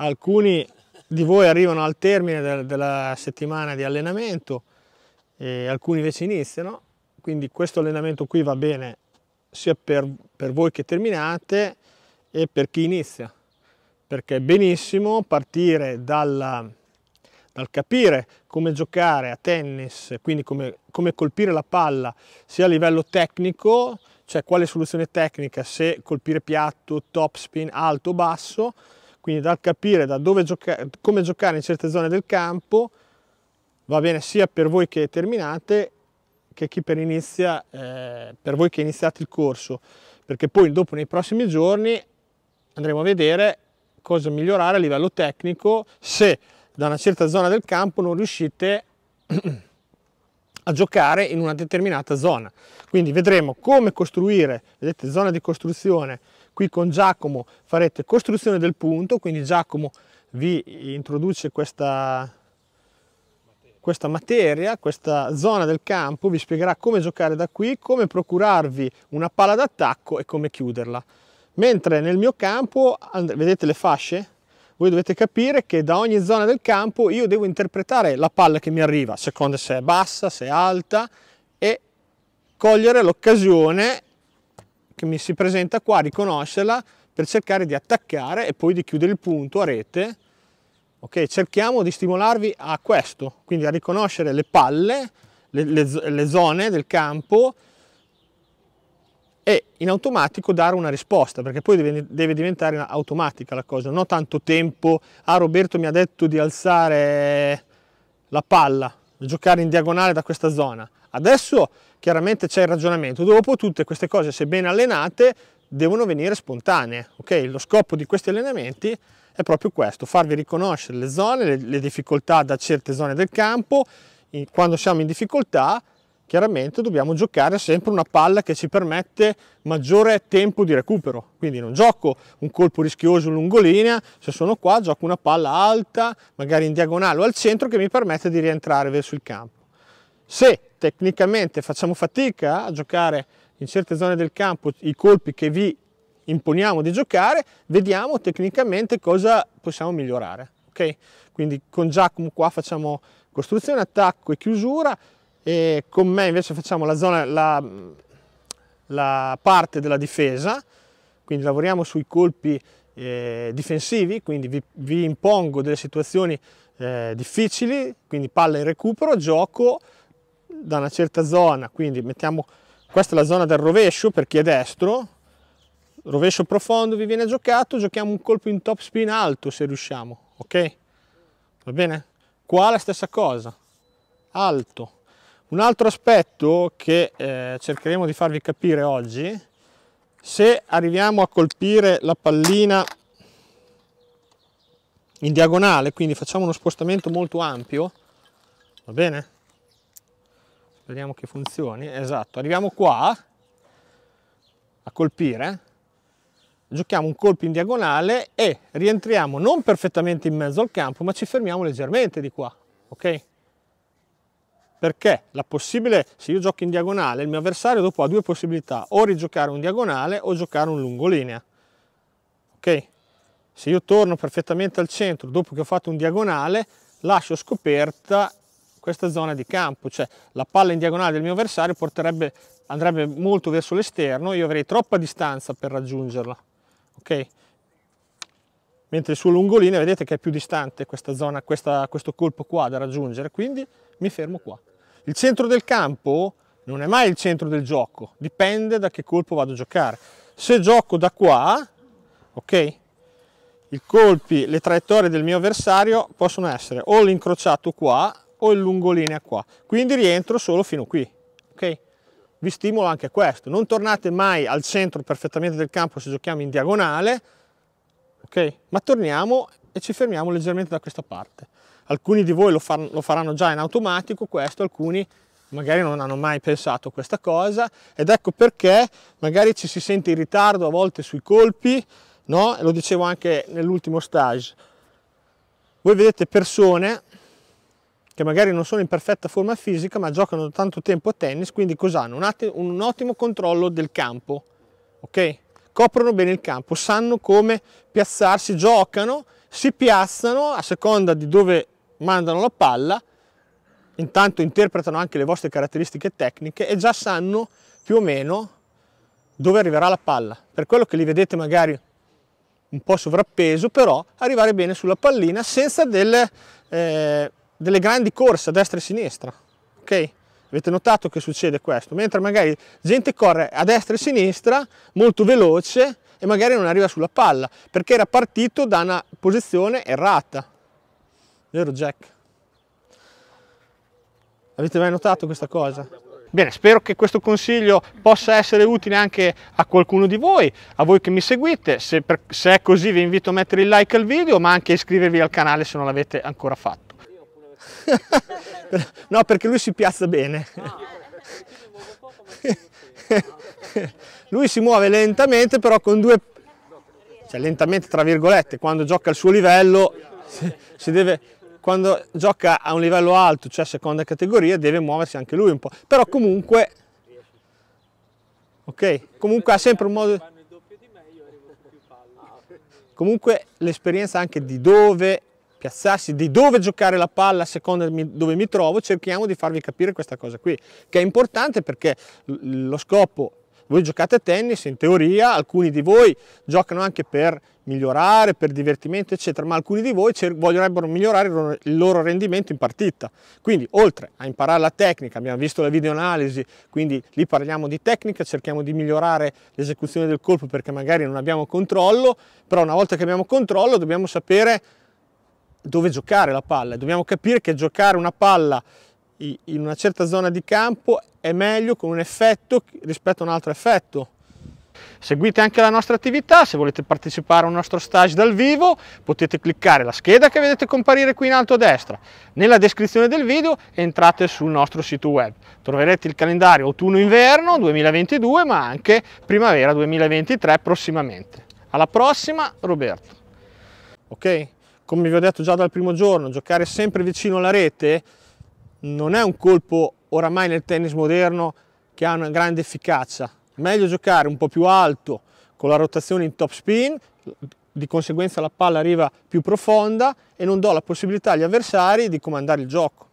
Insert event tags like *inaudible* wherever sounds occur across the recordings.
alcuni di voi arrivano al termine della settimana di allenamento e alcuni invece iniziano, quindi questo allenamento qui va bene sia per, per voi che terminate e per chi inizia, perché è benissimo partire dalla, dal capire come giocare a tennis, quindi come, come colpire la palla sia a livello tecnico, cioè quale soluzione tecnica, se colpire piatto, topspin, alto o basso, quindi dal capire da gioca come giocare in certe zone del campo va bene sia per voi che terminate che chi per, inizia, eh, per voi che iniziate il corso, perché poi dopo nei prossimi giorni andremo a vedere cosa migliorare a livello tecnico se da una certa zona del campo non riuscite *clears throat* a giocare in una determinata zona. Quindi vedremo come costruire, vedete zona di costruzione, Qui con Giacomo farete costruzione del punto, quindi Giacomo vi introduce questa, questa materia, questa zona del campo, vi spiegherà come giocare da qui, come procurarvi una palla d'attacco e come chiuderla. Mentre nel mio campo, vedete le fasce? Voi dovete capire che da ogni zona del campo io devo interpretare la palla che mi arriva, secondo se è bassa, se è alta, e cogliere l'occasione che mi si presenta qua, riconoscerla per cercare di attaccare e poi di chiudere il punto a rete. Ok, cerchiamo di stimolarvi a questo, quindi a riconoscere le palle, le, le, le zone del campo e in automatico dare una risposta, perché poi deve, deve diventare automatica la cosa, non ho tanto tempo, ah Roberto mi ha detto di alzare la palla, giocare in diagonale da questa zona. Adesso chiaramente c'è il ragionamento, dopo tutte queste cose se ben allenate devono venire spontanee, ok? Lo scopo di questi allenamenti è proprio questo, farvi riconoscere le zone, le, difficoltà da certe zone del campo, quando siamo in difficoltà chiaramente dobbiamo giocare sempre una palla che ci permette maggiore tempo di recupero. Quindi non gioco un colpo rischioso lungolinea, se sono qua gioco una palla alta, magari in diagonale o al centro che mi permette di rientrare verso il campo. Se tecnicamente facciamo fatica a giocare in certe zone del campo i colpi che vi imponiamo di giocare, vediamo tecnicamente cosa possiamo migliorare. Okay? Quindi con Giacomo qua facciamo costruzione, attacco e chiusura, e con me invece facciamo la, zona, la, la parte della difesa, quindi lavoriamo sui colpi eh, difensivi, quindi vi, vi, impongo delle situazioni eh, difficili, quindi palla in recupero, gioco da una certa zona, quindi mettiamo, questa è la zona del rovescio per chi è destro, rovescio profondo vi viene giocato, giochiamo un colpo in top spin alto se riusciamo, ok? Va bene? Qua la stessa cosa, alto, un altro aspetto che eh, cercheremo di farvi capire oggi, se arriviamo a colpire la pallina in diagonale, quindi facciamo uno spostamento molto ampio, va bene? Speriamo che funzioni, esatto, arriviamo qua a colpire, giochiamo un colpo in diagonale e rientriamo non perfettamente in mezzo al campo, ma ci fermiamo leggermente di qua, ok? perché la possibile, se io gioco in diagonale, il mio avversario dopo ha due possibilità, o rigiocare un diagonale o giocare un lungolinea. Ok? Se io torno perfettamente al centro dopo che ho fatto un diagonale, lascio scoperta questa zona di campo, cioè la palla in diagonale del mio avversario andrebbe molto verso l'esterno, io avrei troppa distanza per raggiungerla. Ok? Mentre sul lungolinea, vedete che è più distante questa zona, questa, questo colpo qua da raggiungere, quindi mi fermo qua. Il centro del campo non è mai il centro del gioco, dipende da che colpo vado a giocare. Se gioco da qua, ok, i colpi, le traiettorie del mio avversario possono essere o l'incrociato qua o il lungolinea qua. Quindi rientro solo fino qui, ok? Vi stimolo anche a questo. Non tornate mai al centro perfettamente del campo se giochiamo in diagonale, ok? Ma torniamo e ci fermiamo leggermente da questa parte. Alcuni di voi lo, far, lo faranno già in automatico, questo alcuni magari non hanno mai pensato a questa cosa ed ecco perché magari ci si sente in ritardo a volte sui colpi, no? lo dicevo anche nell'ultimo stage. Voi vedete persone che magari non sono in perfetta forma fisica ma giocano da tanto tempo a tennis, quindi cos'hanno? Un, un ottimo controllo del campo, ok? Coprono bene il campo, sanno come piazzarsi, giocano si piazzano a seconda di dove mandano la palla, intanto interpretano anche le vostre caratteristiche tecniche e già sanno più o meno dove arriverà la palla. Per quello che li vedete magari un po' sovrappeso, però arrivare bene sulla pallina senza delle, eh, delle grandi corse a destra e a sinistra. Ok? Avete notato che succede questo? Mentre magari gente corre a destra e a sinistra molto veloce e magari non arriva sulla palla perché era partito da una posizione errata. Vero Jack? Avete mai notato questa cosa? Bene, spero che questo consiglio possa essere utile anche a qualcuno di voi, a voi che mi seguite. Se, per, se, è così vi invito a mettere il like al video, ma anche a iscrivervi al canale se non l'avete ancora fatto. *laughs* no, perché lui si piazza bene. Eh, eh, *laughs* Lui si muove lentamente però con due, cioè lentamente tra virgolette, quando gioca al suo livello, si deve, quando gioca a un livello alto, cioè seconda categoria, deve muoversi anche lui un po'. Però comunque, ok, comunque ha sempre un modo... Comunque l'esperienza anche di dove piazzarsi, di dove giocare la palla a seconda di dove mi trovo, cerchiamo di farvi capire questa cosa qui, che è importante perché lo scopo voi giocate a tennis, in teoria, alcuni di voi giocano anche per migliorare, per divertimento, eccetera, ma alcuni di voi vorrebbero migliorare il loro rendimento in partita. Quindi, oltre a imparare la tecnica, abbiamo visto la videoanalisi, quindi lì parliamo di tecnica, cerchiamo di migliorare l'esecuzione del colpo perché magari non abbiamo controllo, però una volta che abbiamo controllo dobbiamo sapere dove giocare la palla, e dobbiamo capire che giocare una palla in una certa zona di campo è meglio con un effetto rispetto a un altro effetto. Seguite anche la nostra attività, se volete partecipare a un nostro stage dal vivo potete cliccare la scheda che vedete comparire qui in alto a destra. Nella descrizione del video entrate sul nostro sito web. Troverete il calendario autunno-inverno 2022 ma anche primavera 2023 prossimamente. Alla prossima Roberto. Ok? Come vi ho detto già dal primo giorno, giocare sempre vicino alla rete non è un colpo oramai nel tennis moderno che ha una grande efficacia. Meglio giocare un po' più alto con la rotazione in top spin, di conseguenza la palla arriva più profonda e non do la possibilità agli avversari di comandare il gioco.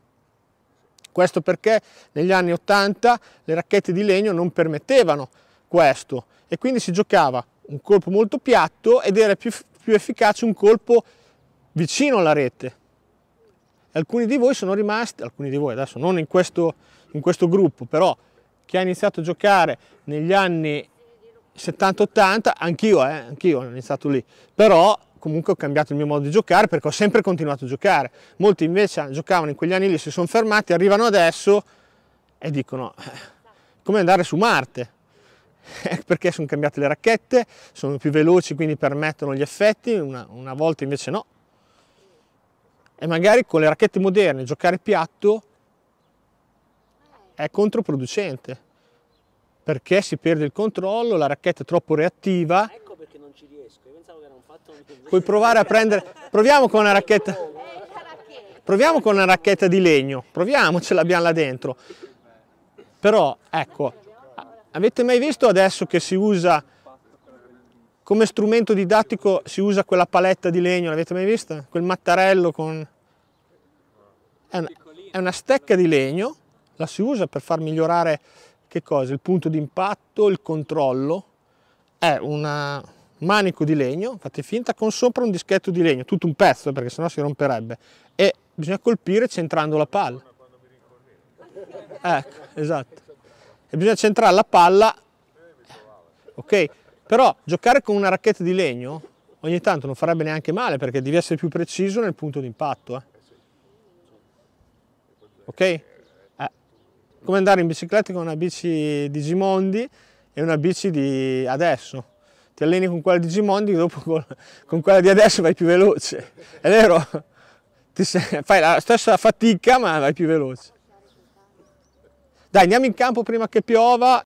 Questo perché negli anni 80 le racchette di legno non permettevano questo e quindi si giocava un colpo molto piatto ed era più, più efficace un colpo vicino alla rete, Alcuni di voi sono rimasti, alcuni di voi adesso non in questo, in questo gruppo, però chi ha iniziato a giocare negli anni 70-80, anch'io, eh, anch'io ho iniziato lì, però comunque ho cambiato il mio modo di giocare perché ho sempre continuato a giocare. Molti invece eh, giocavano in quegli anni lì, si sono fermati, arrivano adesso e dicono eh, come andare su Marte, *laughs* eh, perché sono cambiate le racchette, sono più veloci quindi permettono gli effetti, una, una volta invece no, e magari con le racchette moderne giocare piatto è controproducente perché si perde il controllo, la racchetta è troppo reattiva. Ecco perché non ci riesco, io pensavo che era un fatto... Puoi provare a prendere... Proviamo con una racchetta... Proviamo con una racchetta di legno, proviamo, ce l'abbiamo là dentro. Però, ecco, avete mai visto adesso che si usa come strumento didattico si usa quella paletta di legno, l'avete mai vista? Quel mattarello con... È una, è una stecca di legno, la si usa per far migliorare che cosa? Il punto d'impatto, impatto, il controllo. È un manico di legno, fate finta, con sopra un dischetto di legno, tutto un pezzo perché sennò si romperebbe. E bisogna colpire centrando la palla. Ecco, esatto. E bisogna centrare la palla. Ok? Però giocare con una racchetta di legno ogni tanto non farebbe neanche male perché devi essere più preciso nel punto d'impatto. Eh. Ok? Eh. Come andare in bicicletta con una bici di Gimondi e una bici di adesso. Ti alleni con quella di Gimondi, e dopo con, con quella di adesso vai più veloce. È vero? Sei, fai la stessa fatica ma vai più veloce. Dai, andiamo in campo prima che piova